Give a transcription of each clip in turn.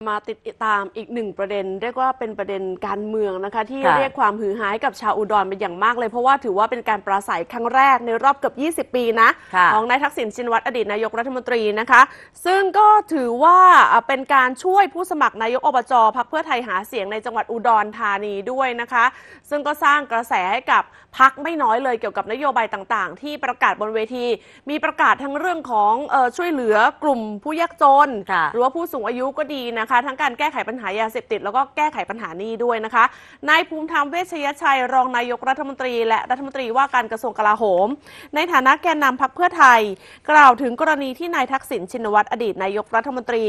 มาติดตามอีกหนึ่งประเด็น เรียกว่าเป็นประเด็นการเมืองนะคะ ที่เรียกความหือหายกับชาวอุดรเป็นอย่างมากเลย เพราะว่าถือว่าเป็นการปราศัยครั้งแรกในรอบเกือบ 20 ปีนะของนายทักษิณชินวัตรอดีตนายกรัฐมนตรีนะคะ ซึ่งก็ถือว่าเป็นการช่วยผู้สมัครนายกอบจพักเพื่อไทยหาเสียงในจังหวัดอุดรธานีด้วยนะคะ ซึ่งก็สร้างกระแสให้กับพักไม่น้อยเลยเกี่ยวกับนโยบายต่างๆ ที่ประกาศบนเวทีมีประกาศทั้งเรื่องของช่วยเหลือกลุ่มผู้ยากจน หรือว่าผู้สูงอายุก็ดีนะคะทั้งการแก้ไขปัญหายาเสพติด แล้วก็แก้ไขปัญหานี้ด้วยนะคะ นายภูมิธรรมเวชยชัยรองนายกรัฐมนตรี และรัฐมนตรีว่าการกระทรวงกลาโหม ในฐานะแกนนำพักเพื่อไทย กล่าวถึงกรณีที่นายทักษิณชินวัตรอดีตนายกรัฐมนตรี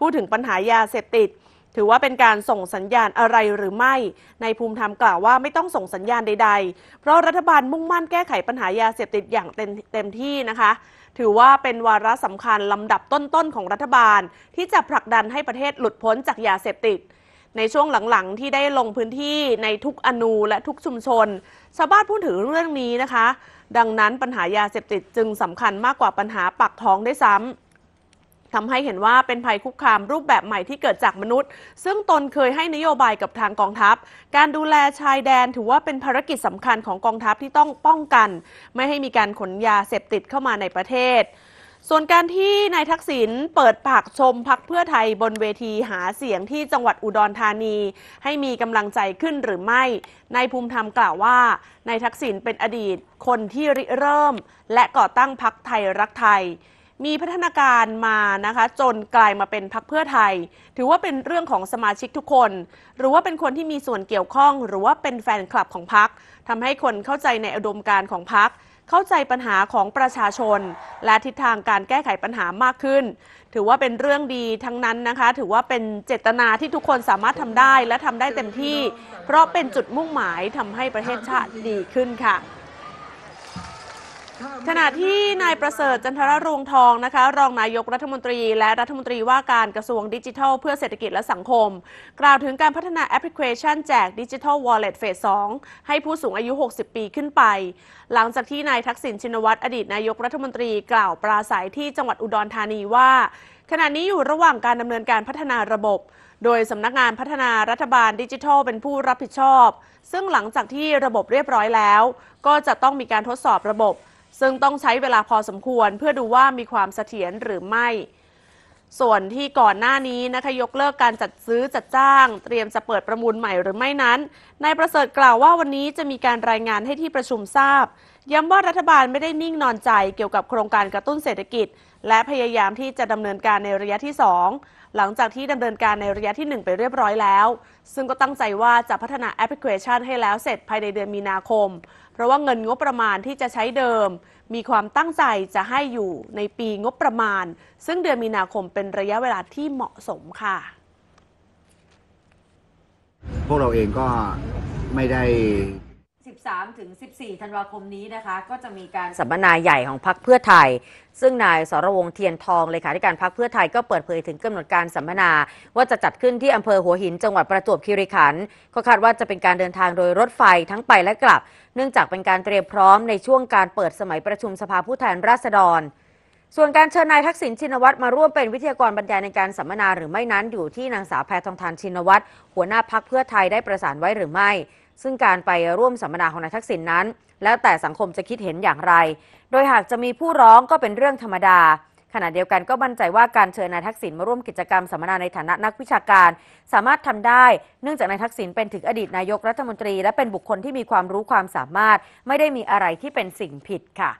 พูดถึงปัญหายาเสพติดถือว่าเป็นการส่งสัญญาณอะไรหรือไม่ในภูมิธรรมกล่าวว่าไม่ต้องส่งสัญญาณใดๆเพราะรัฐบาลมุ่งมั่นแก้ไขปัญหายาเสพติดอย่างเต็มเต็มที่นะคะถือว่าเป็นวาระสำคัญลำดับต้นๆของรัฐบาล ที่จะผลักดันให้ประเทศหลุดพ้นจากยาเสพติด ในช่วงหลังๆที่ได้ลงพื้นที่ในทุกอนูและทุกชุมชนชาวบ้านพูดถึงเรื่องนี้นะคะ ดังนั้นปัญหายาเสพติดจึงสำคัญมากกว่าปัญหาปากท้องได้ซ้ำทำให้เห็นว่าเป็นภัยคุกคามรูปแบบใหม่ที่เกิดจากมนุษย์ ซึ่งตนเคยให้นโยบายกับทางกองทัพ การดูแลชายแดนถือว่าเป็นภารกิจสำคัญของกองทัพที่ต้องป้องกัน ไม่ให้มีการขนยาเสพติดเข้ามาในประเทศ ส่วนการที่นายทักษิณเปิดปากชมพักเพื่อไทยบนเวทีหาเสียงที่จังหวัดอุดรธานี ให้มีกำลังใจขึ้นหรือไม่ นายภูมิธรรมกล่าวว่า นายทักษิณเป็นอดีตคนที่ริเริ่ม และก่อตั้งพักไทยรักไทยมีพัฒนาการมานะคะจนกลายมาเป็นพักเพื่อไทย ถือว่าเป็นเรื่องของสมาชิกทุกคน หรือว่าเป็นคนที่มีส่วนเกี่ยวข้อง หรือว่าเป็นแฟนคลับของพักทำให้คนเข้าใจในอุดมการของพักเข้าใจปัญหาของประชาชน และทิศทางการแก้ไขปัญหามากขึ้น ถือว่าเป็นเรื่องดีทั้งนั้นนะคะ ถือว่าเป็นเจตนาที่ทุกคนสามารถทำได้และทำได้เต็มที่เพราะเป็นจุดมุ่งหมายทำให้ประเทศชาติดีขึ้นค่ะขณะที่นายประเสริฐจันทรรุงทองนะคะ รองนายกรัฐมนตรีและรัฐมนตรีว่าการกระทรวงดิจิทัลเพื่อเศรษฐกิจและสังคม กล่าวถึงการพัฒนาแอปพลิเคชันแจกดิจิทัลวอลเล็ตเฟสสองให้ผู้สูงอายุ 60 ปีขึ้นไป หลังจากที่นายทักษิณชินวัตรอดีตนายกรัฐมนตรีกล่าวปราศัยที่จังหวัดอุดรธานีว่า ขณะนี้อยู่ระหว่างการดำเนินการพัฒนาระบบ โดยสำนักงานพัฒนารัฐบาลดิจิทัล เป็นผู้รับผิดชอบ ซึ่งหลังจากที่ระบบเรียบร้อยแล้ว ก็จะต้องมีการทดสอบระบบซึ่งต้องใช้เวลาพอสมควร เพื่อดูว่ามีความเสถียรหรือไม่ ส่วนที่ก่อนหน้านี้นะคะยกเลิกการจัดซื้อจัดจ้าง เตรียมจะเปิดประมูลใหม่หรือไม่นั้น นายประเสริฐกล่าวว่าวันนี้จะมีการรายงานให้ที่ประชุมทราบย้ำว่ารัฐบาลไม่ได้นิ่งนอนใจเกี่ยวกับโครงการกระตุ้นเศรษฐกิจ และพยายามที่จะดำเนินการในระยะที่ 2 หลังจากที่ดำเนินการในระยะที่ 1 ไปเรียบร้อยแล้ว ซึ่งก็ตั้งใจว่าจะพัฒนาแอปพลิเคชัน ให้แล้วเสร็จภายในเดือนมีนาคม เพราะว่าเงินงบประมาณที่จะใช้เดิม มีความตั้งใจจะให้อยู่ในปีงบประมาณ ซึ่งเดือนมีนาคมเป็นระยะเวลาที่เหมาะสมค่ะ พวกเราเองก็ไม่ได้13ถึง 14 ธันวาคมนี้นะคะ ก็จะมีการสัมมนาใหญ่ของพักเพื่อไทย ซึ่งนายสรวงเทียนทองเลขาธิการพักเพื่อไทยก็เปิดเผยถึงกำหนดการสัมมนา ว่าจะจัดขึ้นที่อำเภอหัวหินจังหวัดประจวบคีรีขันธ์ก็คาดว่าจะเป็นการเดินทางโดยรถไฟทั้งไปและกลับ เนื่องจากเป็นการเตรียมพร้อมในช่วงการเปิดสมัยประชุมสภาผู้แทนราษฎร ส่วนการเชิญนายทักษิณชินวัตรมาร่วมเป็นวิทยากรบรรยายในการสัมมนาหรือไม่นั้นอยู่ที่นางสาวแพทองทานชินวัตรหัวหน้าพักเพื่อไทยได้ประสานไว้หรือไม่ซึ่งการไปร่วมสัมมนาของนายทักษิณนนั้น แล้วแต่สังคมจะคิดเห็นอย่างไร โดยหากจะมีผู้ร้องก็เป็นเรื่องธรรมดา ขณะเดียวกันก็มั่นใจว่าการเชิญนายทักษิณมาร่วมกิจกรรมสัมมนาในฐานะนักวิชาการ สามารถทำได้ เนื่องจากนายทักษิณเป็นถึงอดีตนายกรัฐมนตรีและเป็นบุคคลที่มีความรู้ความสามารถ ไม่ได้มีอะไรที่เป็นสิ่งผิดค่ะ